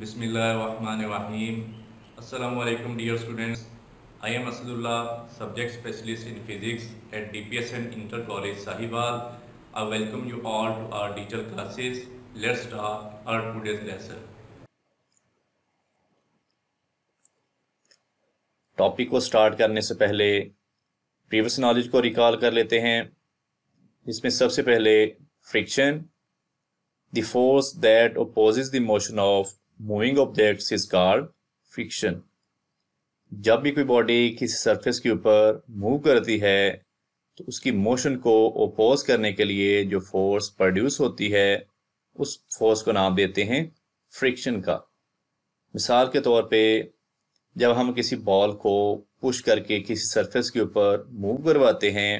बिस्मिल्लाहमानिम अल्लाम dear students I am Asadullah subject specialist in physics at D P S N inter college Sahiwal I welcome you all to our digital classes let's our today's lesson topic को start करने से पहले previous knowledge को recall कर लेते हैं इसमें सबसे पहले friction the force that opposes the motion of moving objects is called friction जब भी कोई बॉडी किसी सरफेस के ऊपर मूव करती है तो उसकी मोशन को ओपोज करने के लिए जो फोर्स प्रोड्यूस होती है उस फोर्स को नाम देते हैं फ्रिक्शन का मिसाल के तौर पे जब हम किसी बॉल को पुश करके किसी सरफेस के ऊपर मूव करवाते हैं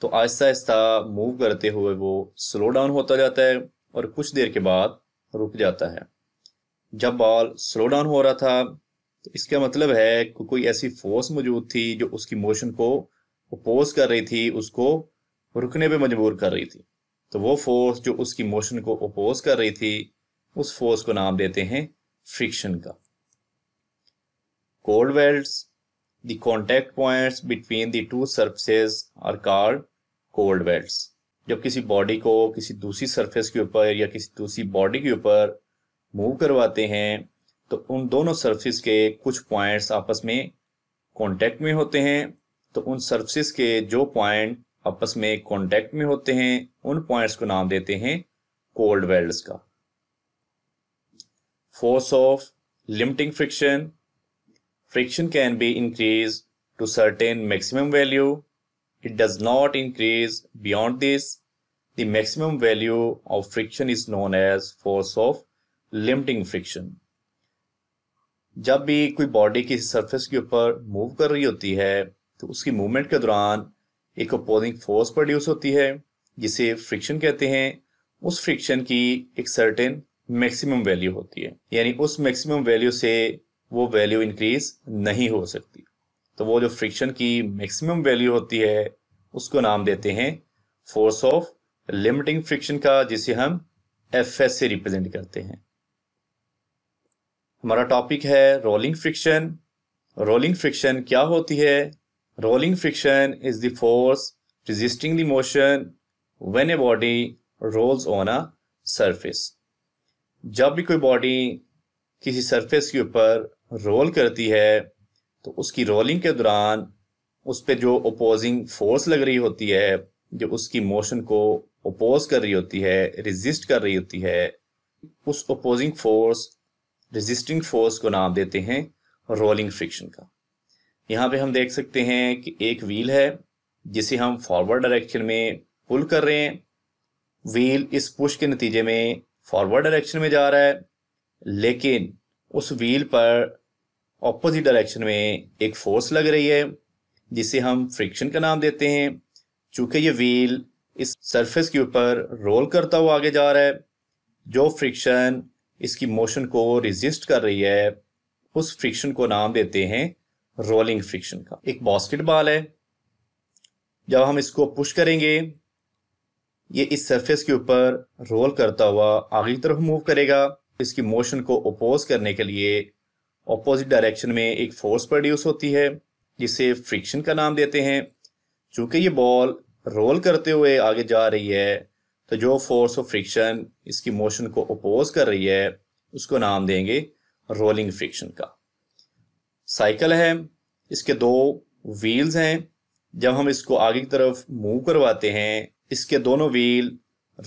तो आहिस्ता आहिस्ता मूव करते हुए वो स्लो डाउन होता जाता है और कुछ देर के बाद रुक जाता है जब बॉल स्लो डाउन हो रहा था तो इसका मतलब है को कोई ऐसी फोर्स मौजूद थी जो उसकी मोशन को अपोज कर रही थी उसको रुकने पे मजबूर कर रही थी तो वो फोर्स जो उसकी मोशन को अपोज कर रही थी उस फोर्स को नाम देते हैं फ्रिक्शन का cold weld the contact points between the two surfaces are called cold जब किसी बॉडी को किसी दूसरी सरफेस के ऊपर या किसी दूसरी बॉडी के ऊपर मूव करवाते हैं तो उन दोनों सर्फिस के कुछ पॉइंट्स आपस में कॉन्टेक्ट में होते हैं तो उन सर्फिस के जो पॉइंट आपस में कॉन्टेक्ट में होते हैं उन पॉइंट्स को नाम देते हैं कोल्ड वेल्ड का force of limiting friction friction can be increase to certain maximum value it does not increase beyond this the maximum value of friction is known as force of limiting friction जब भी कोई body किसी surface के ऊपर move कर रही होती है तो उसकी मूवमेंट के दौरान एक अपोजिंग फोर्स प्रोड्यूस होती है जिसे फ्रिक्शन कहते हैं उस फ्रिक्शन की एक सर्टेन मैक्सिमम वैल्यू होती है यानी उस मैक्सिमम वैल्यू से वो वैल्यू इंक्रीज नहीं हो सकती तो वो जो फ्रिक्शन की मैक्सिमम वैल्यू होती है उसको नाम देते हैं फोर्स ऑफ लिमिटिंग फ्रिक्शन का जिसे हम एफ एस से रिप्रेजेंट करते हैं हमारा टॉपिक है रोलिंग फ्रिक्शन रोलिंग फ्रिक्शन क्या होती है rolling friction is the force resisting the motion when a body rolls on a surface जब भी कोई बॉडी किसी सरफेस के ऊपर रोल करती है तो उसकी रोलिंग के दौरान उस पर जो अपोजिंग फोर्स लग रही होती है जो उसकी मोशन को अपोज कर रही होती है रिजिस्ट कर रही होती है उस अपोजिंग फोर्स रेजिस्टिंग फोर्स को नाम देते हैं रोलिंग फ्रिक्शन का यहाँ पे हम देख सकते हैं कि एक व्हील है जिसे हम फॉरवर्ड डायरेक्शन में पुल कर रहे हैं व्हील इस पुश के नतीजे में फॉरवर्ड डायरेक्शन में जा रहा है लेकिन उस व्हील पर ऑपोजिट डायरेक्शन में एक फोर्स लग रही है जिसे हम फ्रिक्शन का नाम देते हैं चूंकि ये व्हील इस सरफेस के ऊपर रोल करता हुआ आगे जा रहा है जो फ्रिक्शन इसकी मोशन को रिजिस्ट कर रही है उस फ्रिक्शन को नाम देते हैं रोलिंग फ्रिक्शन का एक बास्केटबॉल है जब हम इसको पुश करेंगे ये इस सरफेस के ऊपर रोल करता हुआ आगे की तरफ मूव करेगा इसकी मोशन को अपोज करने के लिए अपोजिट डायरेक्शन में एक फोर्स प्रोड्यूस होती है जिसे फ्रिक्शन का नाम देते हैं चूंकि ये बॉल रोल करते हुए आगे जा रही है तो जो फोर्स ऑफ फ्रिक्शन इसकी मोशन को अपोज कर रही है उसको नाम देंगे रोलिंग फ्रिक्शन का साइकिल है इसके दो व्हील्स हैं जब हम इसको आगे की तरफ मूव करवाते हैं इसके दोनों व्हील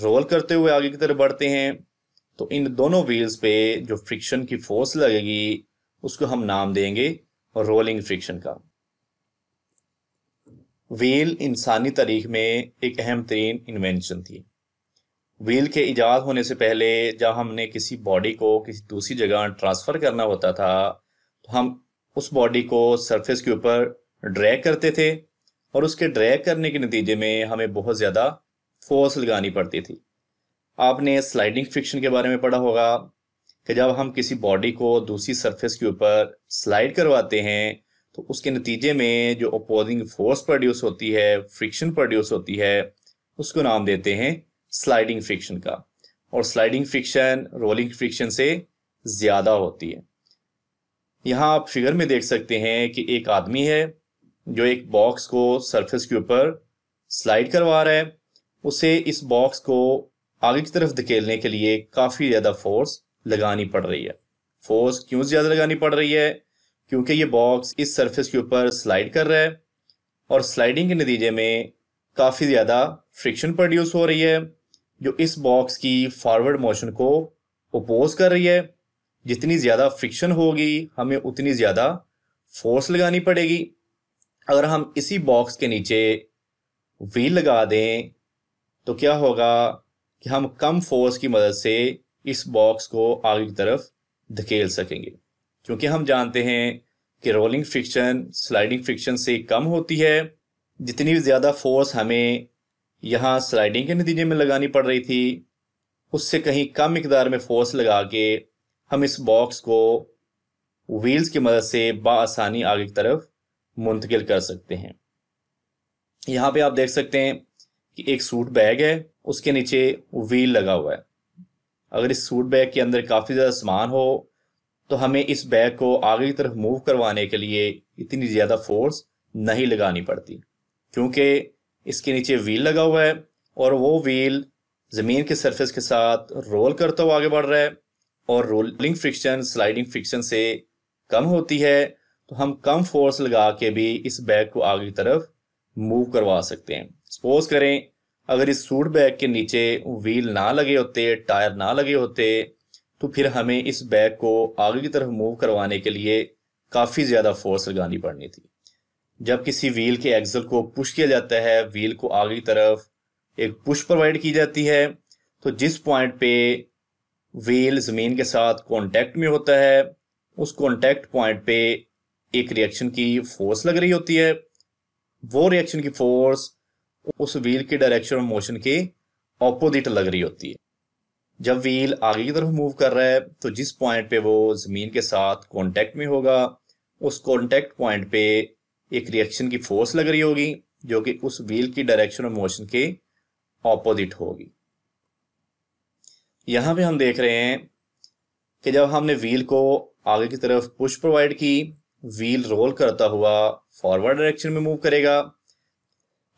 रोल करते हुए आगे की तरफ बढ़ते हैं तो इन दोनों व्हील्स पे जो फ्रिक्शन की फोर्स लगेगी उसको हम नाम देंगे रोलिंग फ्रिक्शन का व्हील इंसानी तारीख में एक अहम तरीन इन्वेंशन थी व्हील के इजाद होने से पहले जब हमने किसी बॉडी को किसी दूसरी जगह ट्रांसफ़र करना होता था तो हम उस बॉडी को सरफेस के ऊपर ड्रैग करते थे और उसके ड्रैग करने के नतीजे में हमें बहुत ज़्यादा फोर्स लगानी पड़ती थी आपने स्लाइडिंग फ्रिक्शन के बारे में पढ़ा होगा कि जब हम किसी बॉडी को दूसरी सरफेस के ऊपर स्लाइड करवाते हैं तो उसके नतीजे में जो अपोजिंग फोर्स प्रोड्यूस होती है फ्रिक्शन प्रोड्यूस होती है उसको नाम देते हैं स्लाइडिंग फ्रिक्शन का और स्लाइडिंग फ्रिक्शन रोलिंग फ्रिक्शन से ज़्यादा होती है यहाँ आप फिगर में देख सकते हैं कि एक आदमी है जो एक बॉक्स को सरफेस के ऊपर स्लाइड करवा रहा है उसे इस बॉक्स को आगे की तरफ धकेलने के लिए काफ़ी ज़्यादा फोर्स लगानी पड़ रही है फोर्स क्यों ज़्यादा लगानी पड़ रही है क्योंकि ये बॉक्स इस सरफेस के ऊपर स्लाइड कर रहा है और स्लाइडिंग के नतीजे में काफ़ी ज़्यादा फ्रिक्शन प्रोड्यूस हो रही है जो इस बॉक्स की फॉरवर्ड मोशन को अपोज कर रही है जितनी ज़्यादा फ्रिक्शन होगी हमें उतनी ज़्यादा फोर्स लगानी पड़ेगी अगर हम इसी बॉक्स के नीचे व्हील लगा दें तो क्या होगा कि हम कम फोर्स की मदद से इस बॉक्स को आगे की तरफ धकेल सकेंगे क्योंकि हम जानते हैं कि रोलिंग फ्रिक्शन स्लाइडिंग फ्रिक्शन से कम होती है जितनी भी ज़्यादा फोर्स हमें यहाँ स्लाइडिंग के नतीजे में लगानी पड़ रही थी उससे कहीं कम मकदार में फोर्स लगा के हम इस बॉक्स को व्हील्स की मदद से बसानी आगे की तरफ मुंतकिल कर सकते हैं यहाँ पे आप देख सकते हैं कि एक सूट बैग है उसके नीचे व्हील लगा हुआ है अगर इस सूट बैग के अंदर काफ़ी ज़्यादा सामान हो तो हमें इस बैग को आगे की तरफ मूव करवाने के लिए इतनी ज़्यादा फोर्स नहीं लगानी पड़ती क्योंकि इसके नीचे व्हील लगा हुआ है और वो व्हील ज़मीन के सरफेस के साथ रोल करता हुआ आगे बढ़ रहा है और रोलिंग फ्रिक्शन स्लाइडिंग फ्रिक्शन से कम होती है तो हम कम फोर्स लगा के भी इस बैग को आगे की तरफ मूव करवा सकते हैं सपोज करें अगर इस सूट बैग के नीचे व्हील ना लगे होते टायर ना लगे होते तो फिर हमें इस बैग को आगे की तरफ मूव करवाने के लिए काफ़ी ज़्यादा फोर्स लगानी पड़नी थी जब किसी व्हील के एक्सल को पुश किया जाता है व्हील को आगे की तरफ एक पुश प्रोवाइड की जाती है तो जिस पॉइंट पे व्हील ज़मीन के साथ कॉन्टेक्ट में होता है उस कॉन्टेक्ट पॉइंट पे एक रिएक्शन की फोर्स लग रही होती है वो रिएक्शन की फोर्स उस व्हील के डायरेक्शन और मोशन के ऑपोजिट लग रही होती है जब व्हील आगे की तरफ मूव कर रहा है तो जिस पॉइंट पे वो ज़मीन के साथ कॉन्टेक्ट में होगा उस कॉन्टेक्ट पॉइंट पे एक रिएक्शन की फोर्स लग रही होगी जो कि उस व्हील की डायरेक्शन और मोशन के ऑपोजिट होगी यहां पे हम देख रहे हैं कि जब हमने व्हील को आगे की तरफ पुश प्रोवाइड की व्हील रोल करता हुआ फॉरवर्ड डायरेक्शन में मूव करेगा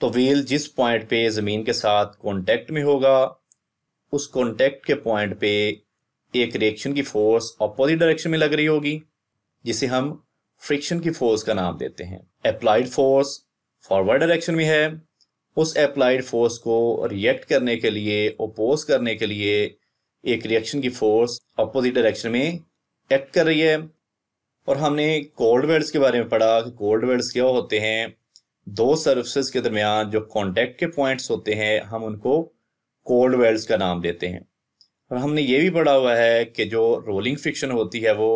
तो व्हील जिस पॉइंट पे ज़मीन के साथ कॉन्टेक्ट में होगा उस कॉन्टेक्ट के पॉइंट पे एक रिएक्शन की फोर्स अपोजिट डायरेक्शन में लग रही होगी जिसे हम फ्रिक्शन की फोर्स का नाम देते हैं अप्लाइड फोर्स फॉरवर्ड डायरेक्शन में है उस अप्लाइड फोर्स को रिएक्ट करने के लिए ओपोज करने के लिए एक रिएक्शन की फोर्स अपोजिट डायरेक्शन में एक्ट कर रही है और हमने कोल्ड वेल्ड्स के बारे में पढ़ा कि कोल्ड वेल्ड्स क्या होते हैं दो सर्विसेज के दरमियान जो कॉन्टेक्ट के पॉइंट्स होते हैं हम उनको कोल्ड वेल्ड्स का नाम देते हैं और हमने ये भी पढ़ा हुआ है कि जो रोलिंग फ्रिक्शन होती है वो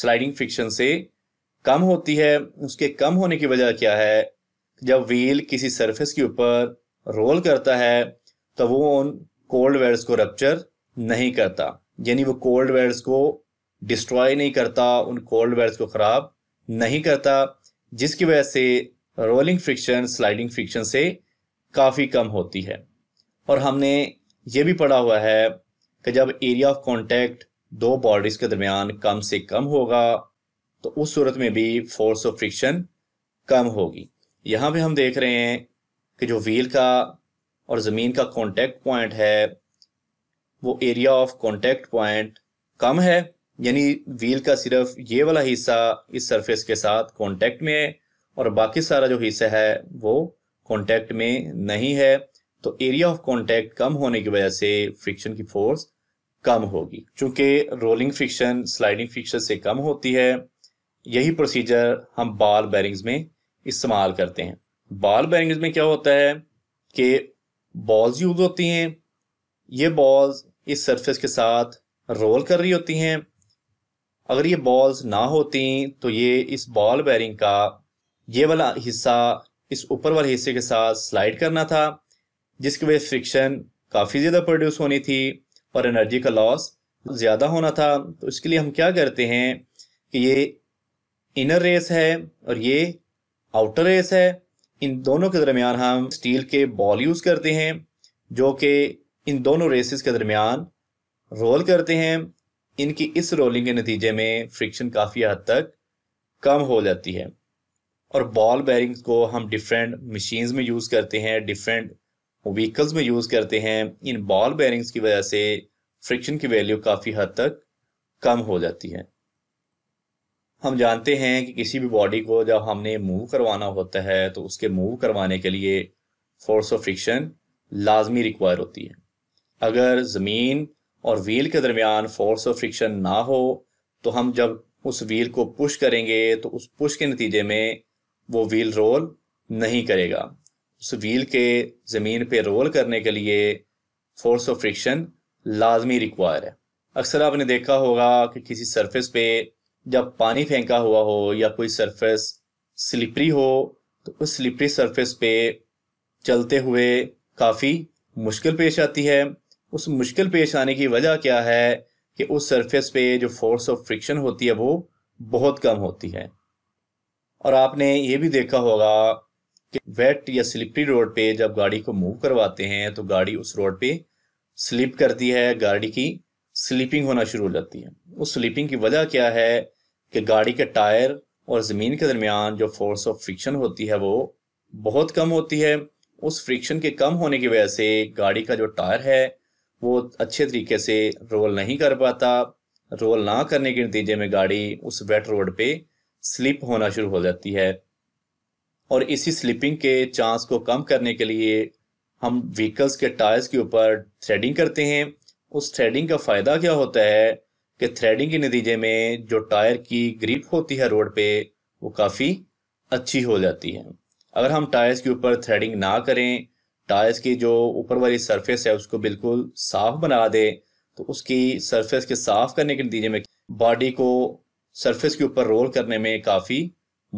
स्लाइडिंग फ्रिक्शन से कम होती है उसके कम होने की वजह क्या है जब व्हील किसी सरफेस के ऊपर रोल करता है तो वो उन कोल्ड वेयर्स को रप्चर नहीं करता यानी वो कोल्ड वेयर्स को डिस्ट्रॉय नहीं करता उन कोल्ड वेयर्स को ख़राब नहीं करता जिसकी वजह से रोलिंग फ्रिक्शन स्लाइडिंग फ्रिक्शन से काफ़ी कम होती है और हमने ये भी पढ़ा हुआ है कि जब एरिया ऑफ कॉन्टेक्ट दो बॉडीज़ के दरमियान कम से कम होगा तो उस सूरत में भी फोर्स ऑफ फ्रिक्शन कम होगी यहाँ पे हम देख रहे हैं कि जो व्हील का और ज़मीन का कॉन्टेक्ट पॉइंट है वो एरिया ऑफ कॉन्टेक्ट पॉइंट कम है यानी व्हील का सिर्फ ये वाला हिस्सा इस सरफेस के साथ कॉन्टेक्ट में है और बाकी सारा जो हिस्सा है वो कॉन्टेक्ट में नहीं है तो एरिया ऑफ कॉन्टेक्ट कम होने की वजह से फ्रिक्शन की फोर्स कम होगी चूंकि रोलिंग फ्रिक्शन स्लाइडिंग फ्रिक्शन से कम होती है यही प्रोसीजर हम बॉल बैरिंग्स में इस्तेमाल करते हैं बॉल बैरिंग्स में क्या होता है कि बॉल्स यूज होती हैं ये बॉल्स इस सरफेस के साथ रोल कर रही होती हैं अगर ये बॉल्स ना होती तो ये इस बॉल बैरिंग का ये वाला हिस्सा इस ऊपर वाले हिस्से के साथ स्लाइड करना था जिसकी वजह से फ्रिक्शन काफ़ी ज़्यादा प्रोड्यूस होनी थी और एनर्जी का लॉस ज़्यादा होना था तो इसके लिए हम क्या करते हैं कि ये इनर रेस है और ये आउटर रेस है इन दोनों के दरमियान हम स्टील के बॉल यूज़ करते हैं जो कि इन दोनों रेसेस के दरमियान रोल करते हैं इनकी इस रोलिंग के नतीजे में फ्रिक्शन काफ़ी हद तक कम हो जाती है और बॉल बैरिंग्स को हम डिफरेंट मशीन्स में यूज़ करते हैं डिफरेंट व्हीकल्स में यूज़ करते हैं इन बॉल बैरिंग्स की वजह से फ्रिक्शन की वैल्यू काफ़ी हद तक कम हो जाती है हम जानते हैं कि किसी भी बॉडी को जब हमने मूव करवाना होता है तो उसके मूव करवाने के लिए फोर्स ऑफ फ्रिक्शन लाजमी रिक्वायर होती है अगर ज़मीन और व्हील के दरमियान फोर्स ऑफ फ्रिक्शन ना हो तो हम जब उस व्हील को पुश करेंगे तो उस पुश के नतीजे में वो व्हील रोल नहीं करेगा उस व्हील के ज़मीन पे रोल करने के लिए फोर्स ऑफ फ्रिक्शन लाजमी रिक्वायर है अक्सर आपने देखा होगा कि किसी सरफेस पे जब पानी फेंका हुआ हो या कोई सरफेस स्लिपरी हो तो उस स्लिपरी सरफेस पे चलते हुए काफ़ी मुश्किल पेश आती है उस मुश्किल पेश आने की वजह क्या है कि उस सरफेस पे जो फोर्स ऑफ फ्रिक्शन होती है वो बहुत कम होती है और आपने ये भी देखा होगा कि वेट या स्लिपरी रोड पे जब गाड़ी को मूव करवाते हैं तो गाड़ी उस रोड पे स्लिप करती है गाड़ी की स्लिपिंग होना शुरू हो जाती है उस स्लिपिंग की वजह क्या है कि गाड़ी के टायर और ज़मीन के दरमियान जो फोर्स ऑफ फ्रिक्शन होती है वो बहुत कम होती है उस फ्रिक्शन के कम होने की वजह से गाड़ी का जो टायर है वो अच्छे तरीके से रोल नहीं कर पाता रोल ना करने के नतीजे में गाड़ी उस वेट रोड पे स्लिप होना शुरू हो जाती है और इसी स्लिपिंग के चांस को कम करने के लिए हम व्हीकल्स के टायर्स के ऊपर थ्रेडिंग करते हैं उस थ्रेडिंग का फ़ायदा क्या होता है कि थ्रेडिंग के नतीजे में जो टायर की ग्रिप होती है रोड पे वो काफ़ी अच्छी हो जाती है अगर हम टायर्स के ऊपर थ्रेडिंग ना करें टायर्स की जो ऊपर वाली सरफेस है उसको बिल्कुल साफ बना दें तो उसकी सरफेस के साफ करने के नतीजे में बॉडी को सरफेस के ऊपर रोल करने में काफ़ी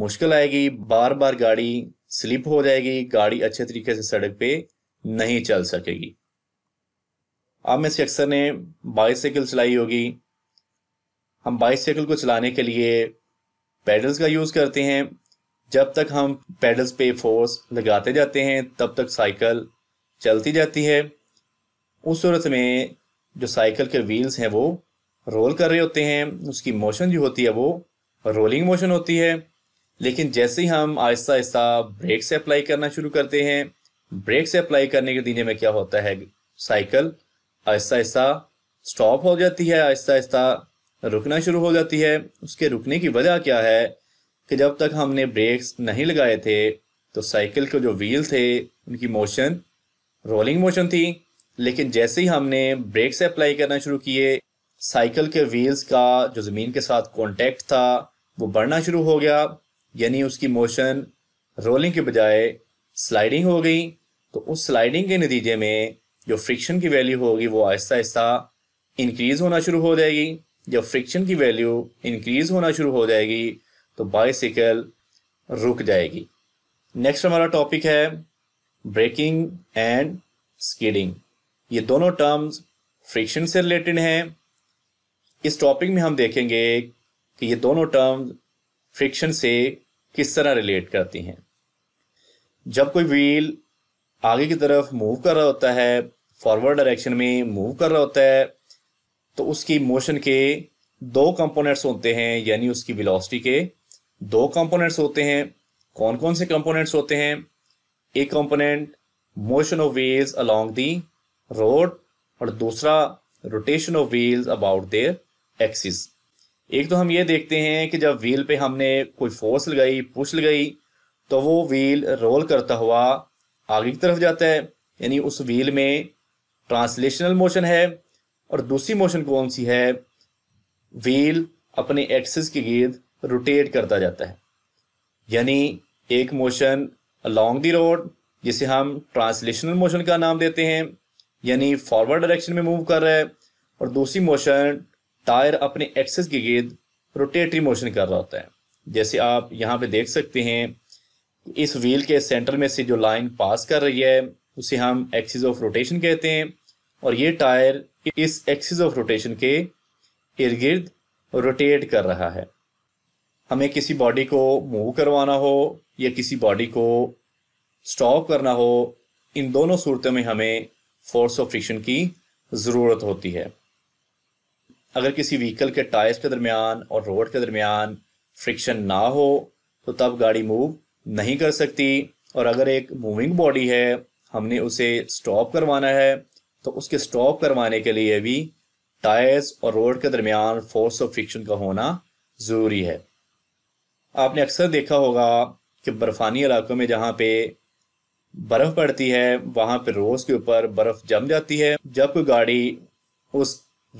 मुश्किल आएगी बार बार गाड़ी स्लिप हो जाएगी गाड़ी अच्छे तरीके से सड़क पे नहीं चल सकेगी आप में से अक्सर ने बाईसाइकिल चलाई होगी हम बाइसाइकिल को चलाने के लिए पैडल्स का यूज़ करते हैं जब तक हम पैडल्स पे फोर्स लगाते जाते हैं तब तक साइकिल चलती जाती है उस सूरत में जो साइकिल के व्हील्स हैं वो रोल कर रहे होते हैं उसकी मोशन जो होती है वो रोलिंग मोशन होती है लेकिन जैसे ही हम आहिस्ता आहिस्ता ब्रेक से अप्लाई करना शुरू करते हैं ब्रेक से अप्लाई करने के दिन में क्या होता है साइकिल आहिस्ता आहिस्ता स्टॉप हो जाती है आहिस्ता आहिस्ता रुकना शुरू हो जाती है उसके रुकने की वजह क्या है कि जब तक हमने ब्रेक्स नहीं लगाए थे तो साइकिल के जो व्हील थे उनकी मोशन रोलिंग मोशन थी लेकिन जैसे ही हमने ब्रेक्स अप्लाई करना शुरू किए साइकिल के व्हील्स का जो ज़मीन के साथ कॉन्टेक्ट था वो बढ़ना शुरू हो गया यानी उसकी मोशन रोलिंग के बजाय स्लाइडिंग हो गई तो उस स्लाइडिंग के नतीजे में जो फ्रिक्शन की वैल्यू होगी वो आहिस्ता आहिस्ता इंक्रीज़ होना शुरू हो जाएगी जब फ्रिक्शन की वैल्यू इंक्रीज होना शुरू हो जाएगी तो बाइसिकल रुक जाएगी नेक्स्ट हमारा टॉपिक है ब्रेकिंग एंड स्कीडिंग ये दोनों टर्म्स फ्रिक्शन से रिलेटेड हैं इस टॉपिक में हम देखेंगे कि ये दोनों टर्म्स फ्रिक्शन से किस तरह रिलेट करती हैं जब कोई व्हील आगे की तरफ मूव कर रहा होता है फॉरवर्ड डायरेक्शन में मूव कर रहा होता है तो उसकी मोशन के दो कंपोनेंट्स होते हैं यानी उसकी वेलोसिटी के दो कंपोनेंट्स होते हैं कौन कौन से कंपोनेंट्स होते हैं एक component motion of wheels along the road और दूसरा rotation of wheels about their axis एक तो हम ये देखते हैं कि जब व्हील पे हमने कोई फोर्स लगाई पुश लगाई तो वो व्हील रोल करता हुआ आगे की तरफ जाता है यानी उस व्हील में ट्रांसलेशनल मोशन है और दूसरी मोशन कौन सी है व्हील अपने एक्सिस के गिरद रोटेट करता जाता है यानी एक मोशन अलॉन्ग दी रोड जिसे हम ट्रांसलेशनल मोशन का नाम देते हैं यानी फॉरवर्ड डायरेक्शन में मूव कर रहा है और दूसरी मोशन टायर अपने एक्सेस के गिरद रोटेटरी मोशन कर रहा होता है जैसे आप यहाँ पे देख सकते हैं इस व्हील के सेंटर में से जो लाइन पास कर रही है उसे हम एक्सिस ऑफ रोटेशन कहते हैं और ये टायर इस एक्सिस ऑफ रोटेशन के इर्द गिर्द रोटेट कर रहा है हमें किसी बॉडी को मूव करवाना हो या किसी बॉडी को स्टॉप करना हो इन दोनों सूरतों में हमें फोर्स ऑफ फ्रिक्शन की ज़रूरत होती है अगर किसी व्हीकल के टायर्स के दरमियान और रोड के दरमियान फ्रिक्शन ना हो तो तब गाड़ी मूव नहीं कर सकती और अगर एक मूविंग बॉडी है हमने उसे स्टॉप करवाना है तो उसके स्टॉप करवाने के लिए भी टायर्स और रोड के दरमियान फोर्स ऑफ फ्रिक्शन का होना ज़रूरी है आपने अक्सर देखा होगा कि बर्फ़ानी इलाकों में जहाँ पे बर्फ़ पड़ती है वहाँ पे रोड के ऊपर बर्फ़ जम जाती है जब कोई गाड़ी उस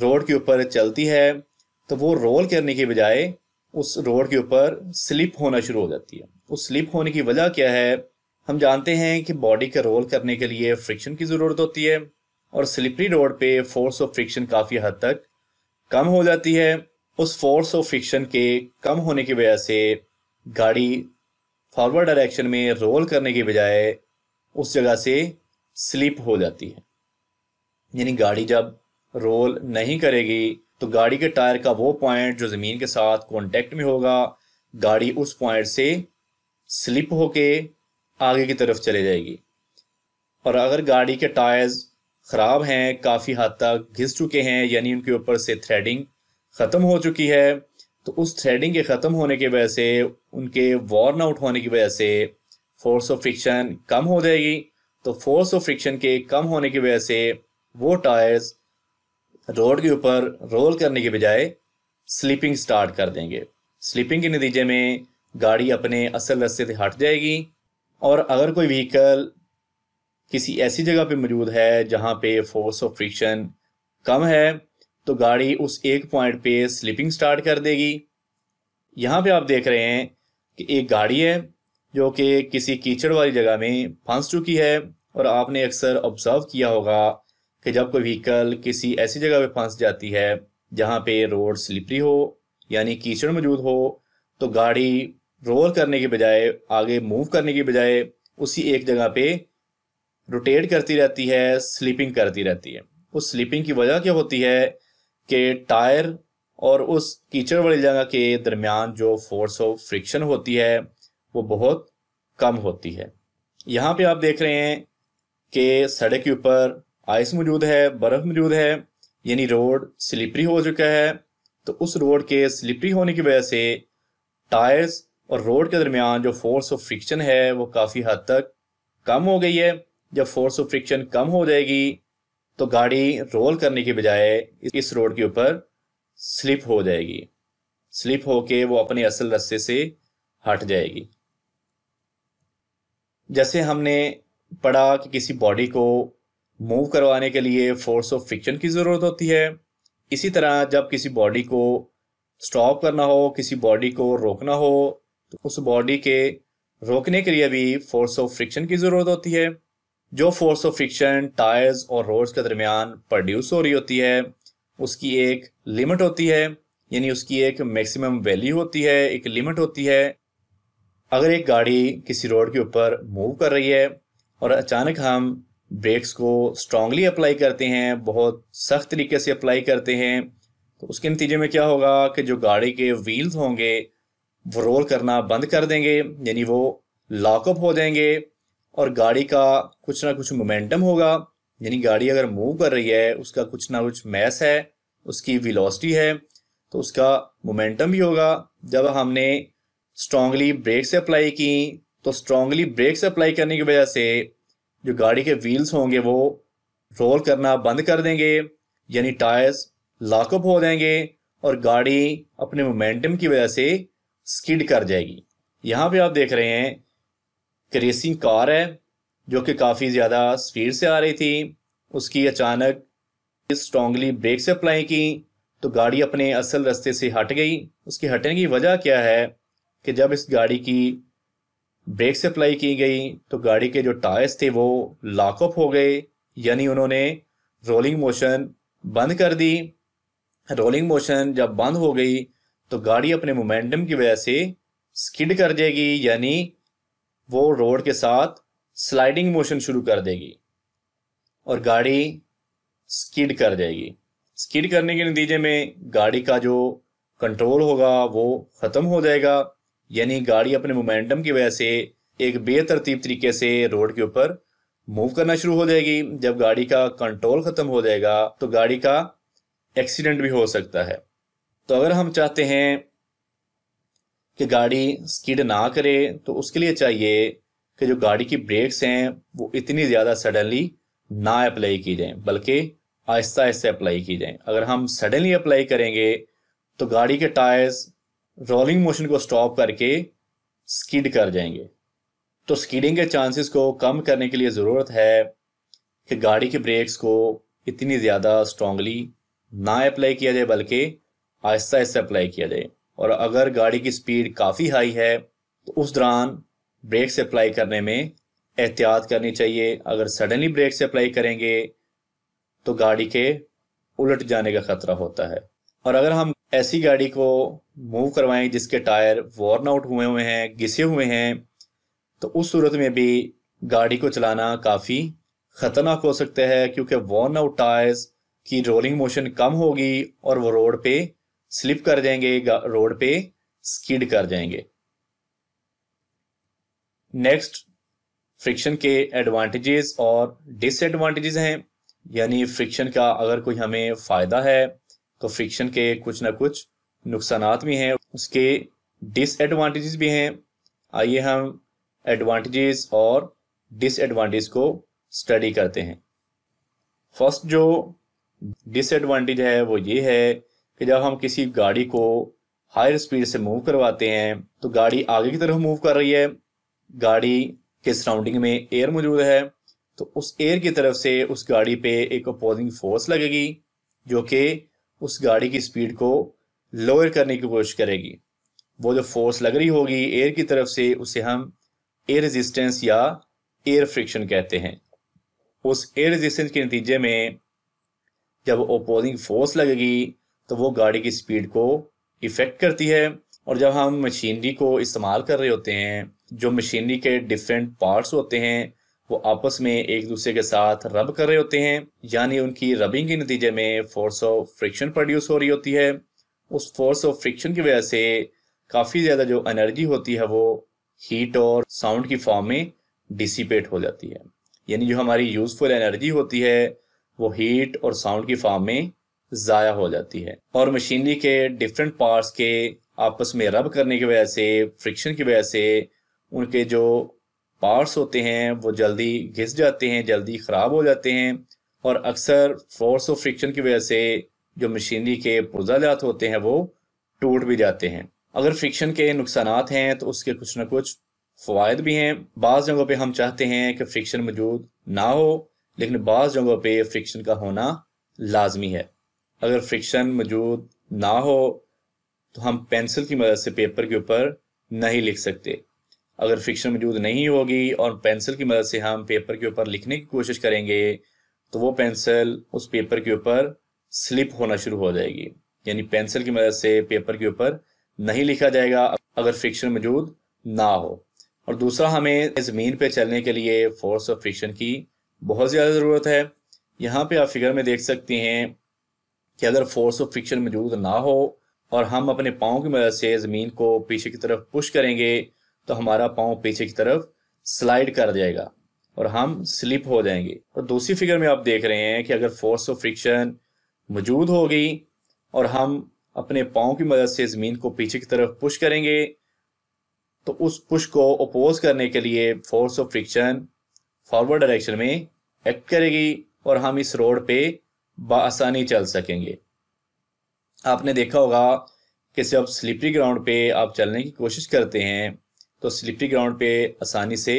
रोड के ऊपर चलती है तो वो रोल करने के बजाय उस रोड के ऊपर स्लिप होना शुरू हो जाती है उस स्लिप होने की वजह क्या है हम जानते हैं कि बॉडी का रोल करने के लिए फ्रिक्शन की ज़रूरत होती है और स्लिपरी रोड पे फोर्स ऑफ फ्रिक्शन काफ़ी हद तक कम हो जाती है उस फोर्स ऑफ फ्रिक्शन के कम होने की वजह से गाड़ी फॉरवर्ड डायरेक्शन में रोल करने के बजाय उस जगह से स्लिप हो जाती है यानी गाड़ी जब रोल नहीं करेगी तो गाड़ी के टायर का वो पॉइंट जो ज़मीन के साथ कॉन्टेक्ट में होगा गाड़ी उस पॉइंट से स्लिप होके आगे की तरफ चले जाएगी और अगर गाड़ी के टायर्स ख़राब हैं काफ़ी हद तक घिस चुके हैं यानी उनके ऊपर से थ्रेडिंग ख़त्म हो चुकी है तो उस थ्रेडिंग के ख़त्म होने की वजह से उनके वॉर्न आउट होने की वजह से फोर्स ऑफ फ्रिक्शन कम हो जाएगी तो फोर्स ऑफ फ्रिक्शन के कम होने की वजह से वो टायर्स रोड के ऊपर रोल करने के बजाय स्लीपिंग स्टार्ट कर देंगे स्लीपिंग के नतीजे में गाड़ी अपने असल रस्ते से हट जाएगी और अगर कोई व्हीकल किसी ऐसी जगह पे मौजूद है जहाँ पे फोर्स ऑफ फ्रिक्शन कम है तो गाड़ी उस एक पॉइंट पे स्लिपिंग स्टार्ट कर देगी यहाँ पे आप देख रहे हैं कि एक गाड़ी है जो कि किसी कीचड़ वाली जगह में फंस चुकी है और आपने अक्सर ऑब्जर्व किया होगा कि जब कोई व्हीकल किसी ऐसी जगह पे फंस जाती है जहाँ पे रोड स्लिपरी हो यानी कीचड़ मौजूद हो तो गाड़ी रोल करने के बजाय आगे मूव करने के बजाय उसी एक जगह पे रोटेट करती रहती है स्लीपिंग करती रहती है उस स्लीपिंग की वजह क्या होती है कि टायर और उस कीचड़ वाली जगह के दरमियान जो फोर्स ऑफ फ्रिक्शन होती है वो बहुत कम होती है यहाँ पे आप देख रहे हैं कि सड़क के ऊपर आइस मौजूद है बर्फ़ मौजूद है यानी रोड स्लिपरी हो चुका है तो उस रोड के स्लिपरी होने की वजह से टायर्स और रोड के दरमियान जो फोर्स ऑफ फ्रिक्शन है वो काफ़ी हद तक कम हो गई है जब फोर्स ऑफ फ्रिक्शन कम हो जाएगी तो गाड़ी रोल करने के बजाय इस रोड के ऊपर स्लिप हो जाएगी स्लिप होके वो अपने असल रस्ते से हट जाएगी जैसे हमने पढ़ा कि किसी बॉडी को मूव करवाने के लिए फोर्स ऑफ फ्रिक्शन की ज़रूरत होती है इसी तरह जब किसी बॉडी को स्टॉप करना हो किसी बॉडी को रोकना हो तो उस बॉडी के रोकने के लिए भी फोर्स ऑफ फ्रिक्शन की ज़रूरत होती है जो फोर्स ऑफ फ्रिक्शन टायर्स और रोड्स के दरमियान प्रोड्यूस हो रही होती है उसकी एक लिमिट होती है यानी उसकी एक मैक्सिमम वैल्यू होती है एक लिमिट होती है अगर एक गाड़ी किसी रोड के ऊपर मूव कर रही है और अचानक हम ब्रेक्स को स्ट्रांगली अप्लाई करते हैं बहुत सख्त तरीके से अप्लाई करते हैं तो उसके नतीजे में क्या होगा कि जो गाड़ी के व्हील्स होंगे वो रोल करना बंद कर देंगे यानी वो लॉकअप हो जाएंगे और गाड़ी का कुछ ना कुछ मोमेंटम होगा यानी गाड़ी अगर मूव कर रही है उसका कुछ ना कुछ मैस है उसकी विलोसिटी है तो उसका मोमेंटम भी होगा जब हमने स्ट्रांगली ब्रेक्स अप्लाई की तो स्ट्रांगली ब्रेक्स अप्लाई करने की वजह से जो गाड़ी के व्हील्स होंगे वो रोल करना बंद कर देंगे यानी टायर्स लॉकअप हो जाएंगे और गाड़ी अपने मोमेंटम की वजह से स्किड कर जाएगी यहाँ पे आप देख रहे हैं रेसिंग कार है जो कि काफ़ी ज़्यादा स्पीड से आ रही थी उसकी अचानक स्ट्रांगली ब्रेक से अप्लाई की तो गाड़ी अपने असल रास्ते से हट गई उसकी हटने की वजह क्या है कि जब इस गाड़ी की ब्रेक से अप्लाई की गई तो गाड़ी के जो टायर्स थे वो लॉकअप हो गए यानी उन्होंने रोलिंग मोशन बंद कर दी रोलिंग मोशन जब बंद हो गई तो गाड़ी अपने मोमेंटम की वजह से स्किड कर जाएगी यानी वो रोड के साथ स्लाइडिंग मोशन शुरू कर देगी और गाड़ी स्किड कर जाएगी स्किड करने के नतीजे में गाड़ी का जो कंट्रोल होगा वो ख़त्म हो जाएगा यानी गाड़ी अपने मोमेंटम की वजह से एक बेतरतीब तरीके से रोड के ऊपर मूव करना शुरू हो जाएगी जब गाड़ी का कंट्रोल ख़त्म हो जाएगा तो गाड़ी का एक्सीडेंट भी हो सकता है तो अगर हम चाहते हैं कि गाड़ी स्कीड ना करे तो उसके लिए चाहिए कि जो गाड़ी की ब्रेक्स हैं वो इतनी ज़्यादा सडनली ना अप्लाई की जाएं बल्कि आहिस्ता आहिस्ता अप्लाई की जाएं अगर हम सडनली अप्लाई करेंगे तो गाड़ी के टायर्स रोलिंग मोशन को स्टॉप करके स्कीड कर जाएंगे तो स्कीडिंग के चांसेस को कम करने के लिए ज़रूरत है कि गाड़ी के ब्रेक्स को इतनी ज़्यादा स्ट्रांगली ना अप्लाई किया जाए बल्कि आहिस्ता आहिस्ता अप्लाई किया जाए और अगर गाड़ी की स्पीड काफ़ी हाई है तो उस दौरान ब्रेक से अप्लाई करने में एहतियात करनी चाहिए अगर सडनली ब्रेक से अप्लाई करेंगे तो गाड़ी के उलट जाने का ख़तरा होता है और अगर हम ऐसी गाड़ी को मूव करवाएं जिसके टायर वॉर्न आउट हुए हुए हैं घिसे हुए हैं तो उस सूरत में भी गाड़ी को चलाना काफ़ी ख़तरनाक हो सकता है क्योंकि वॉर्न आउट टायर्स की रोलिंग मोशन कम होगी और वो रोड पे स्लिप कर जाएंगे रोड पे स्किड कर जाएंगे नेक्स्ट फ्रिक्शन के एडवांटेजेस और डिसएडवांटेजेस हैं यानी फ्रिक्शन का अगर कोई हमें फ़ायदा है तो फ्रिक्शन के कुछ ना कुछ नुकसान भी हैं उसके डिसएडवांटेजेस भी हैं आइए हम एडवांटेजेस और डिसएडवांटेज को स्टडी करते हैं फर्स्ट जो डिसएडवांटेज है वो ये है कि जब हम किसी गाड़ी को हायर स्पीड से मूव करवाते हैं तो गाड़ी आगे की तरफ मूव कर रही है गाड़ी के सराउंडिंग में एयर मौजूद है तो उस एयर की तरफ से उस गाड़ी पे एक अपोजिंग फोर्स लगेगी जो कि उस गाड़ी की स्पीड को लोअर करने की कोशिश करेगी वो जो फोर्स लग रही होगी एयर की तरफ से उसे हम एयर रेजिस्टेंस या एयर फ्रिक्शन कहते हैं उस एयर रेजिस्टेंस के नतीजे में जब अपोजिंग फोर्स लगेगी तो वो गाड़ी की स्पीड को इफेक्ट करती है और जब हम मशीनरी को इस्तेमाल कर रहे होते हैं जो मशीनरी के डिफरेंट पार्ट्स होते हैं वो आपस में एक दूसरे के साथ रब कर रहे होते हैं यानी उनकी रबिंग के नतीजे में फोर्स ऑफ फ्रिक्शन प्रोड्यूस हो रही होती है उस फोर्स ऑफ फ्रिक्शन की वजह से काफ़ी ज़्यादा जो एनर्जी होती है वो हीट और साउंड की फॉर्म में डिसिपेट हो जाती है यानी जो हमारी यूज़फुल एनर्जी होती है वो हीट और साउंड की फॉर्म में ज़ाया हो जाती है और मशीनरी के डिफरेंट पार्ट्स के आपस में रब करने की वजह से फ्रिक्शन की वजह से उनके जो पार्ट्स होते हैं वो जल्दी घिस जाते हैं जल्दी ख़राब हो जाते हैं और अक्सर फोर्स ऑफ फ्रिक्शन की वजह से जो मशीनरी के पुर्जाजात होते हैं वो टूट भी जाते हैं अगर फ्रिक्शन के नुकसान हैं तो उसके कुछ ना कुछ फ़वाद भी हैं बाज़ जगहों पे हम चाहते हैं कि फ्रिक्शन मौजूद ना हो लेकिन बाज़ जगहों पे फ्रिक्शन का होना लाजमी है अगर फ्रिक्शन मौजूद ना हो तो हम पेंसिल की मदद से पेपर के ऊपर नहीं लिख सकते अगर फ्रिक्शन मौजूद नहीं होगी और पेंसिल की मदद से हम पेपर के ऊपर लिखने की कोशिश करेंगे तो वो पेंसिल उस पेपर के ऊपर स्लिप होना शुरू हो जाएगी यानी पेंसिल की मदद से पेपर के ऊपर नहीं लिखा जाएगा अगर फ्रिक्शन मौजूद ना हो और दूसरा हमें ज़मीन पे चलने के लिए फोर्स ऑफ फ्रिक्शन की बहुत ज़्यादा ज़रूरत है यहाँ पे आप फिगर में देख सकते हैं कि अगर फोर्स ऑफ फ्रिक्शन मौजूद ना हो और हम अपने पाँव की मदद से ज़मीन को पीछे की तरफ पुश करेंगे तो हमारा पाँव पीछे की तरफ स्लाइड कर जाएगा और हम स्लिप हो जाएंगे और दूसरी फिगर में आप देख रहे हैं कि अगर फोर्स ऑफ फ्रिक्शन मौजूद होगी और हम अपने पाँव की मदद से ज़मीन को पीछे की तरफ पुश करेंगे तो उस पुश को अपोज करने के लिए force of friction forward direction में एक्ट करेगी और हम इस रोड पे बसानी चल सकेंगे आपने देखा होगा कि जब स्लिपरी ग्राउंड पे आप चलने की कोशिश करते हैं तो स्लिपरी ग्राउंड पे आसानी से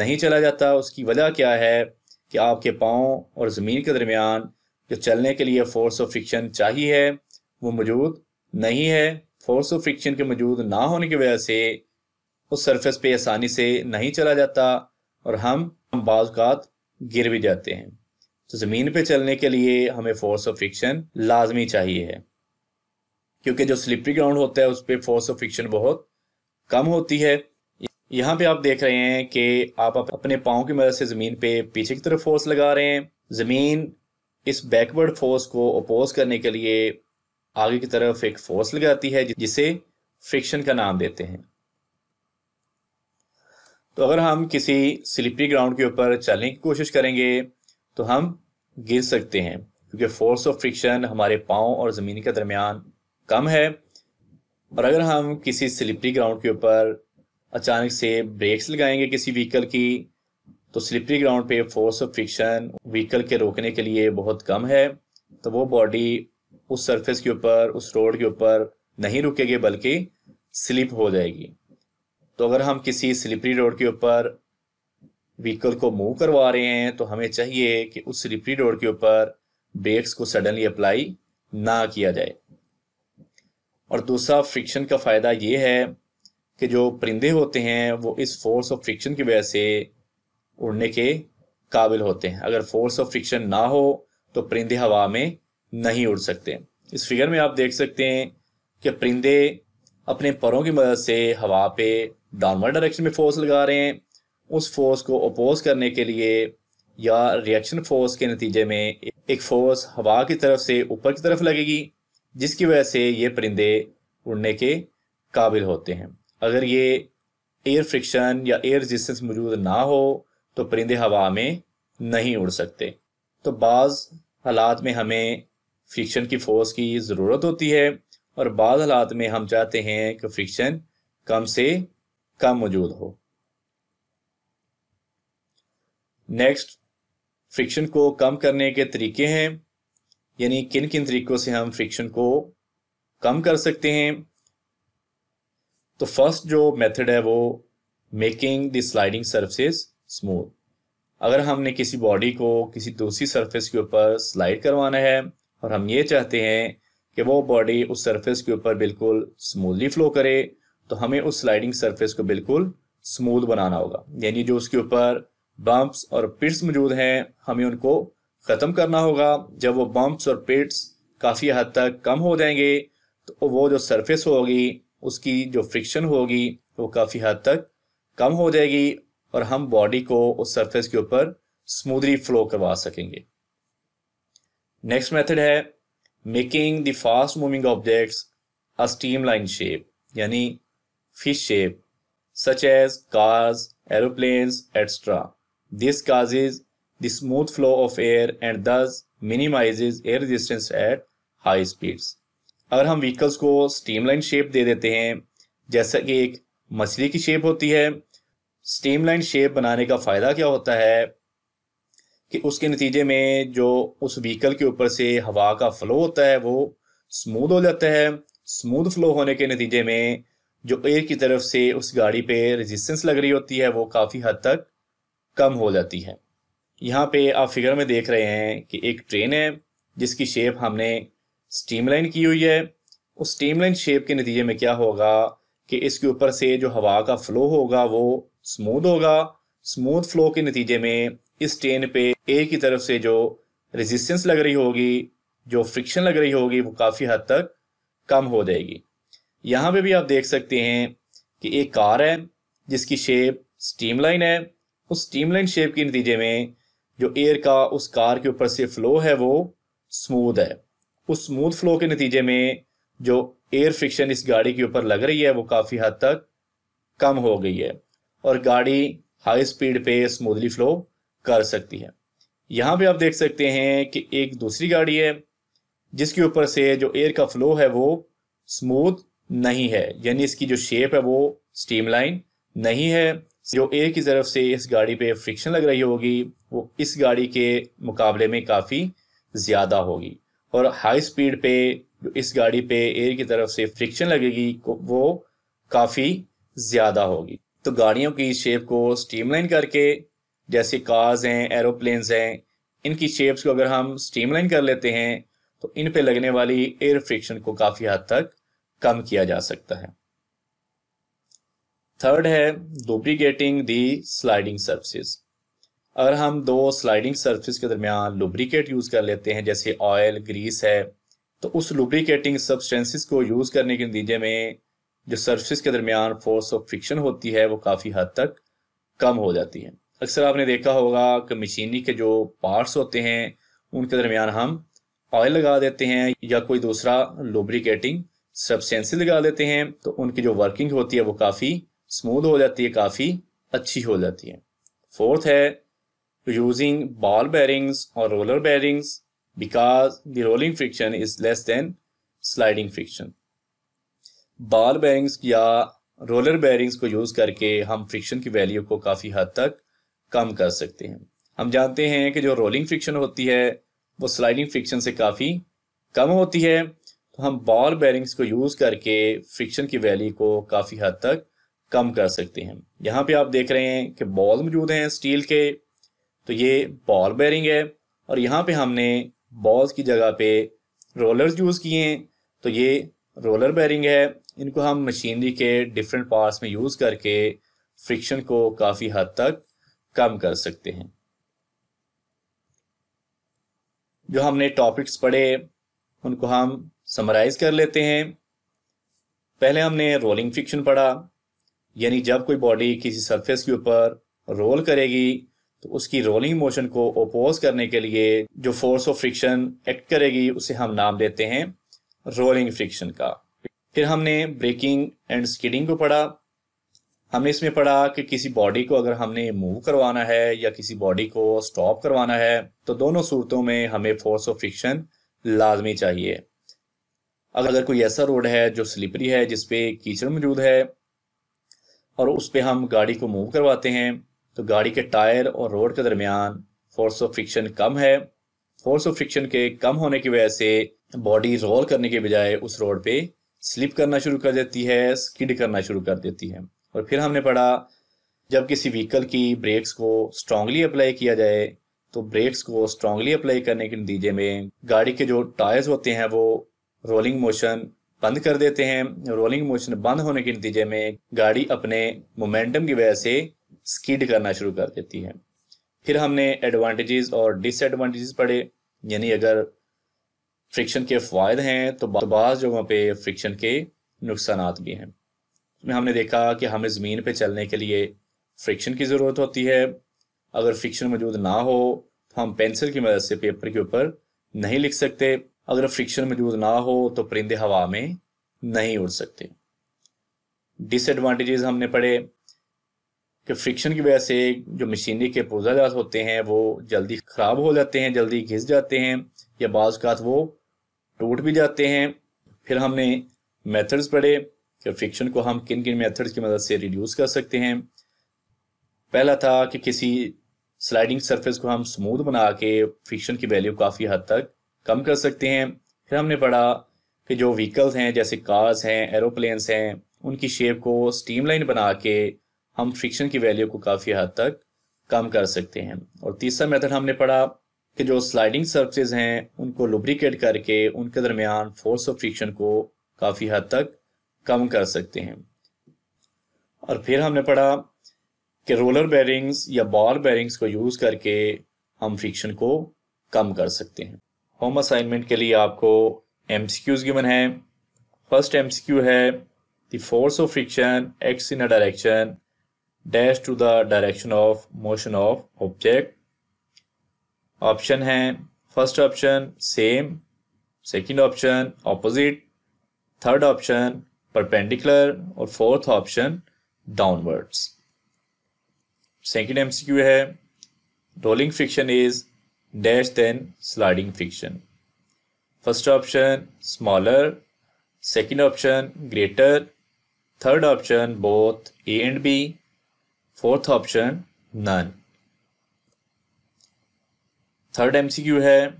नहीं चला जाता उसकी वजह क्या है कि आपके पाँव और ज़मीन के दरमियान जो चलने के लिए फोर्स ऑफ फ्रिक्शन चाहिए है वो मौजूद नहीं है फोर्स ऑफ फ्रिक्शन के मौजूद ना होने की वजह से उस सरफेस पे आसानी से नहीं चला जाता और हम बाज़ात गिर भी जाते हैं तो ज़मीन पे चलने के लिए हमें फोर्स ऑफ फ्रिक्शन लाजमी चाहिए है क्योंकि जो स्लिपरी ग्राउंड होता है उस पर फोर्स ऑफ फ्रिक्शन बहुत कम होती है यहाँ पे आप देख रहे हैं कि आप अपने पाओ की मदद से ज़मीन पे पीछे की तरफ फोर्स लगा रहे हैं ज़मीन इस बैकवर्ड फोर्स को अपोज करने के लिए आगे की तरफ एक फोर्स लगाती है जिसे फ्रिक्शन का नाम देते हैं तो अगर हम किसी स्लिपरी ग्राउंड के ऊपर चलने की कोशिश करेंगे तो हम गिर सकते हैं क्योंकि फोर्स ऑफ फ्रिक्शन हमारे पाँव और ज़मीन के दरमियान कम है और अगर हम किसी स्लिपरी ग्राउंड के ऊपर अचानक से ब्रेक्स लगाएंगे किसी व्हीकल की तो स्लिपरी ग्राउंड पे फोर्स ऑफ फ्रिक्शन व्हीकल के रोकने के लिए बहुत कम है तो वो बॉडी उस सरफेस के ऊपर उस रोड के ऊपर नहीं रुकेगी बल्कि स्लिप हो जाएगी तो अगर हम किसी स्लिपरी रोड के ऊपर व्हीकल को मूव करवा रहे हैं तो हमें चाहिए कि उस स्लिपरी रोड के ऊपर ब्रेक्स को सडनली अप्लाई ना किया जाए और दूसरा फ्रिक्शन का फ़ायदा ये है कि जो परिंदे होते हैं वो इस फोर्स ऑफ फ्रिक्शन की वजह से उड़ने के काबिल होते हैं अगर फोर्स ऑफ फ्रिक्शन ना हो तो परिंदे हवा में नहीं उड़ सकते इस फिगर में आप देख सकते हैं कि परिंदे अपने परों की मदद से हवा पे डाउनवर्ड डायरेक्शन में फोर्स लगा रहे हैं उस फोर्स को अपोज करने के लिए या रिएक्शन फोर्स के नतीजे में एक फोर्स हवा की तरफ से ऊपर की तरफ लगेगी जिसकी वजह से ये परिंदे उड़ने के काबिल होते हैं अगर ये एयर फ्रिक्शन या एयर रेजिस्टेंस मौजूद ना हो तो परिंदे हवा में नहीं उड़ सकते तो बाज़ हालात में हमें फ्रिक्शन की फोर्स की ज़रूरत होती है और बाद हालात में हम चाहते हैं कि फ्रिक्शन कम से कम मौजूद हो नेक्स्ट फ्रिक्शन को कम करने के तरीके हैं यानी किन किन तरीकों से हम फ्रिक्शन को कम कर सकते हैं तो फर्स्ट जो मेथड है वो making the sliding surface smooth अगर हमने किसी बॉडी को किसी दूसरी सरफेस के ऊपर स्लाइड करवाना है और हम ये चाहते हैं कि वो बॉडी उस सरफेस के ऊपर बिल्कुल स्मूथली फ्लो करे तो हमें उस स्लाइडिंग सरफेस को बिल्कुल स्मूथ बनाना होगा यानी जो उसके ऊपर बम्प्स और पिट्स मौजूद हैं हमें उनको ख़त्म करना होगा जब वो बम्प्स और पिट्स काफ़ी हद तक कम हो जाएंगे तो वो जो सरफेस होगी उसकी जो फ्रिक्शन होगी वो काफ़ी हद तक कम हो जाएगी और हम बॉडी को उस सरफेस के ऊपर स्मूदली फ्लो करवा सकेंगे नेक्स्ट मेथड है making the fast moving objects a streamline shape यानी fish shape such as cars aeroplanes etcetera This causes the smooth flow of air and thus minimizes air resistance at high speeds. अगर हम vehicles को स्टीमलाइन shape दे देते हैं जैसा कि एक मछली की शेप होती है स्टीमलाइन शेप बनाने का फ़ायदा क्या होता है कि उसके नतीजे में जो उस व्हीकल के ऊपर से हवा का फ्लो होता है वो स्मूद हो जाता है स्मूद फ्लो होने के नतीजे में जो एयर की तरफ से उस गाड़ी पे रेजिस्टेंस लग रही होती है वो काफ़ी हद तक कम हो जाती है यहाँ पे आप फिगर में देख रहे हैं कि एक ट्रेन है जिसकी शेप हमने स्टीमलाइन की हुई है उस स्टीमलाइन शेप के नतीजे में क्या होगा कि इसके ऊपर से जो हवा का फ्लो होगा वो स्मूथ होगा स्मूथ फ्लो के नतीजे में इस ट्रेन पे ए की तरफ से जो रेजिस्टेंस लग रही होगी जो फ्रिक्शन लग रही होगी वो काफ़ी हद तक कम हो जाएगी यहाँ पे भी आप देख सकते हैं कि एक कार है जिसकी शेप स्टीमलाइन है उस स्टीमलाइन शेप के नतीजे में जो एयर का उस कार के ऊपर से फ्लो है वो स्मूथ है उस स्मूथ फ्लो के नतीजे में जो एयर फ्रिक्शन इस गाड़ी के ऊपर लग रही है वो काफ़ी हद तक कम हो गई है और गाड़ी हाई स्पीड पे स्मूथली फ्लो कर सकती है यहाँ पे आप देख सकते हैं कि एक दूसरी गाड़ी है जिसके ऊपर से जो एयर का फ्लो है वो स्मूथ नहीं है यानी इसकी जो शेप है वो स्टीम लाइन नहीं है जो ए की तरफ से इस गाड़ी पे फ्रिक्शन लग रही होगी वो इस गाड़ी के मुकाबले में काफ़ी ज़्यादा होगी और हाई स्पीड पे जो इस गाड़ी पे एयर की तरफ से फ्रिक्शन लगेगी वो काफ़ी ज़्यादा होगी तो गाड़ियों की शेप को स्टीमलाइन करके जैसे कार्स हैं एरोप्लेन्स हैं इनकी शेप्स को अगर हम स्टीमलाइन कर लेते हैं तो इन पे लगने वाली एयर फ्रिक्शन को काफ़ी हद तक कम किया जा सकता है थर्ड है लुब्रिकेटिंग दी स्लाइडिंग सर्विस अगर हम दो स्लाइडिंग सर्फिस के दरमियान लुब्रिकेट यूज़ कर लेते हैं जैसे ऑयल ग्रीस है तो उस लुब्रिकेटिंग सब्सटेंसेस को यूज़ करने के नतीजे में जो सर्फिस के दरमियान फोर्स ऑफ फ्रिक्शन होती है वो काफ़ी हद तक कम हो जाती है अक्सर आपने देखा होगा कि मशीनी के जो पार्ट्स होते हैं उनके दरमियान हम ऑयल लगा देते हैं या कोई दूसरा लुब्रिकेटिंग सब्सटेंसेस लगा देते हैं तो उनकी जो वर्किंग होती है वो काफ़ी स्मूथ हो जाती है काफ़ी अच्छी हो जाती है फोर्थ है यूजिंग बॉल बैरिंग्स और roller bearings because the rolling friction is less than sliding friction ball bearings या रोलर बैरिंग्स को यूज़ करके हम फ्रिक्शन की वैल्यू को काफ़ी हद तक कम कर सकते हैं हम जानते हैं कि जो रोलिंग फ्रिक्शन होती है वो स्लाइडिंग फ्रिक्शन से काफ़ी कम होती है तो हम बॉल बैरिंग्स को यूज़ करके फ्रिक्शन की वैल्यू को काफ़ी हद तक कम कर सकते हैं यहाँ पे आप देख रहे हैं कि बॉल मौजूद हैं स्टील के तो ये बॉल बेरिंग है और यहाँ पे हमने बॉल्स की जगह पे रोलर्स यूज़ किए हैं तो ये रोलर बेरिंग है इनको हम मशीनरी के डिफरेंट पार्ट्स में यूज़ करके फ्रिक्शन को काफ़ी हद तक कम कर सकते हैं जो हमने टॉपिक्स पढ़े उनको हम समराइज़ कर लेते हैं पहले हमने रोलिंग फ्रिक्शन पढ़ा यानी जब कोई बॉडी किसी सरफेस के ऊपर रोल करेगी तो उसकी रोलिंग मोशन को ओपोज करने के लिए जो फोर्स ऑफ फ्रिक्शन एक्ट करेगी उसे हम नाम देते हैं रोलिंग फ्रिक्शन का फिर हमने ब्रेकिंग एंड स्किडिंग को पढ़ा हमने इसमें पढ़ा कि किसी बॉडी को अगर हमने मूव करवाना है या किसी बॉडी को स्टॉप करवाना है तो दोनों सूरतों में हमें फोर्स ऑफ फ्रिक्शन लाजमी चाहिए अगर कोई ऐसा रोड है जो स्लिपरी है जिसपे कीचड़ मौजूद है और उस पर हम गाड़ी को मूव करवाते हैं तो गाड़ी के टायर और रोड के दरमियान फोर्स ऑफ फ्रिक्शन कम है फोर्स ऑफ फ्रिक्शन के कम होने की वजह से बॉडी रोल करने के बजाय उस रोड पे स्लिप करना शुरू कर देती है स्किड करना शुरू कर देती है और फिर हमने पढ़ा जब किसी व्हीकल की ब्रेक्स को स्ट्रांगली अप्लाई किया जाए तो ब्रेक्स को स्ट्रांगली अप्लाई करने के नतीजे में गाड़ी के जो टायर्स होते हैं वो रोलिंग मोशन बंद कर देते हैं रोलिंग मोशन बंद होने के नतीजे में गाड़ी अपने मोमेंटम की वजह से स्कीड करना शुरू कर देती है फिर हमने एडवांटेजेस और डिसएडवांटेजेस पढ़े यानी अगर फ्रिक्शन के फ़ायदे हैं तो बाज़ जगहों पे फ्रिक्शन के नुकसान भी हैं इसमें हमने देखा कि हमें ज़मीन पे चलने के लिए फ्रिक्शन की ज़रूरत होती है अगर फ्रिक्शन मौजूद ना हो तो हम पेंसिल की मदद से पेपर के ऊपर नहीं लिख सकते अगर फ्रिक्शन मौजूद ना हो तो परिंदे हवा में नहीं उड़ सकते डिसएडवांटेजेस हमने पढ़े कि फ्रिक्शन की वजह से जो मशीनरी के पुर्जाजात होते हैं वो जल्दी ख़राब हो जाते हैं जल्दी घिस जाते हैं या बाज़ात वो टूट भी जाते हैं फिर हमने मेथड्स पढ़े कि फ्रिक्शन को हम किन किन मेथड्स की मदद से रिड्यूस कर सकते हैं पहला था कि किसी स्लाइडिंग सरफेस को हम स्मूथ बना के फ्रिक्शन की वैल्यू काफ़ी हद तक कम कर सकते हैं फिर हमने पढ़ा कि जो व्हीकल्स हैं जैसे कार्स हैं एरोप्लेन्स हैं उनकी शेप को लाइन बना के हम फ्रिक्शन की वैल्यू को काफ़ी हद तक कम कर सकते हैं और तीसरा मेथड हमने पढ़ा कि जो स्लाइडिंग सर्फेस हैं उनको लुब्रिकेट करके उनके दरमियान फोर्स ऑफ फ्रिक्शन को काफ़ी हद तक कम कर सकते हैं और फिर हमने पढ़ा कि रोलर बैरिंग्स या बॉल बैरिंग्स को यूज़ करके हम फ्रिक्शन को कम कर सकते हैं होम असाइनमेंट के लिए आपको एम गिवन है फर्स्ट एम है the force of friction acts in a direction dash to the direction of motion of object option है first option same second option opposite third option perpendicular और fourth option downwards second MCQ है rolling friction is dash then sliding friction. First option smaller, second option greater, third option both A and B, fourth option none. Third MCQ है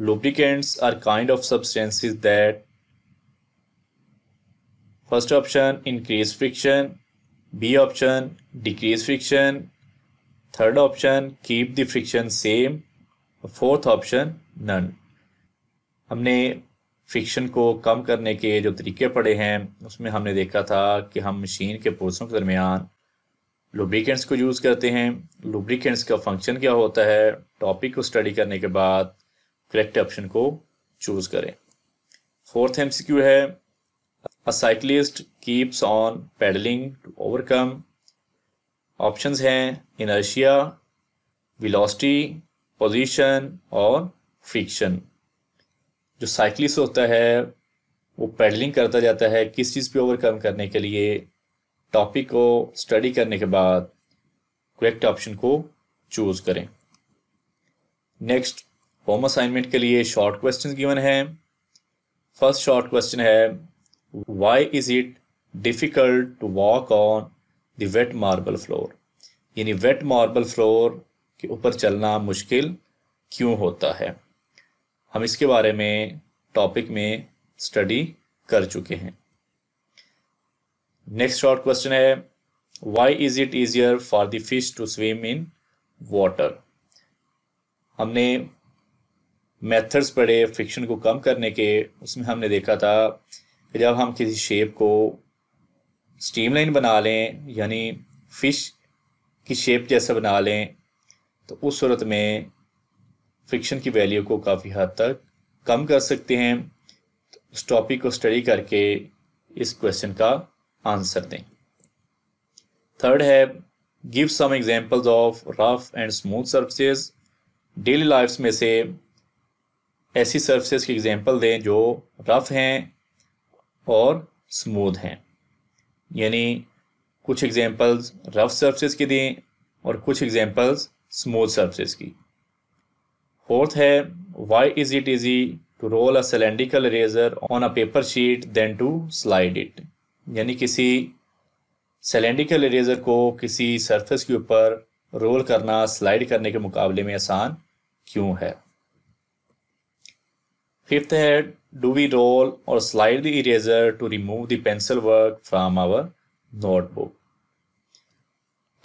lubricants are kind of substances that first option increase friction, B option decrease friction, third option keep the friction same, fourth option none हमने friction को कम करने के जो तरीके पड़े हैं उसमें हमने देखा था कि हम मशीन के पुर्सों के दरमियान लुब्रिकेंट्स को यूज़ करते हैं लुब्रिकेंट्स का फंक्शन क्या होता है टॉपिक को स्टडी करने के बाद करेक्ट ऑप्शन को चूज़ करें फोर्थ एम है a cyclist keeps on pedalling to overcome options हैं इनर्शिया वेलोसिटी पोजीशन और फ्रिक्शन जो साइक्लिस्ट होता है वो पैडलिंग करता जाता है किस चीज़ पे ओवरकम करने के लिए टॉपिक को स्टडी करने के बाद करेक्ट ऑप्शन को चूज करें नेक्स्ट होम असाइनमेंट के लिए शॉर्ट क्वेश्चन गिवन है फर्स्ट शॉर्ट क्वेश्चन है why is it difficult to walk on the wet marble floor यानी वेट मार्बल फ्लोर के ऊपर चलना मुश्किल क्यों होता है हम इसके बारे में टॉपिक में स्टडी कर चुके हैं नेक्स्ट शॉर्ट क्वेश्चन है why is it easier for the fish to swim in water हमने मेथड्स पढ़े फ्रिक्शन को कम करने के उसमें हमने देखा था कि जब हम किसी शेप को स्टीम लाइन बना लें यानी फिश की शेप जैसा बना लें तो उस सूरत में फ्रिक्शन की वैल्यू को काफ़ी हद तक कम कर सकते हैं तो उस टॉपिक को स्टडी करके इस क्वेश्चन का आंसर दें थर्ड है give some examples of rough and smooth surfaces daily life में से ऐसी सर्फसेस की एग्जांपल दें जो रफ हैं और स्मूथ हैं यानी कुछ एग्जांपल्स रफ सर्फसेस के दें और कुछ एग्जांपल्स स्मूथ सर्फेस की फोर्थ है why is it easy to roll a cylindrical eraser on a paper sheet than to slide it यानी किसी सिलेंड्रिकल इरेजर को किसी सरफेस के ऊपर रोल करना स्लाइड करने के मुकाबले में आसान क्यों है फिफ्थ है डू वी रोल और slide the eraser to remove the pencil work from our notebook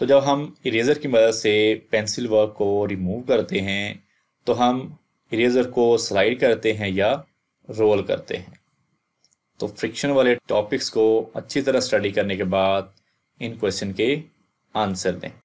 तो जब हम इरेज़र की मदद से पेंसिल वर्क को रिमूव करते हैं तो हम इरेज़र को स्लाइड करते हैं या रोल करते हैं तो फ्रिक्शन वाले टॉपिक्स को अच्छी तरह स्टडी करने के बाद इन क्वेश्चन के आंसर दें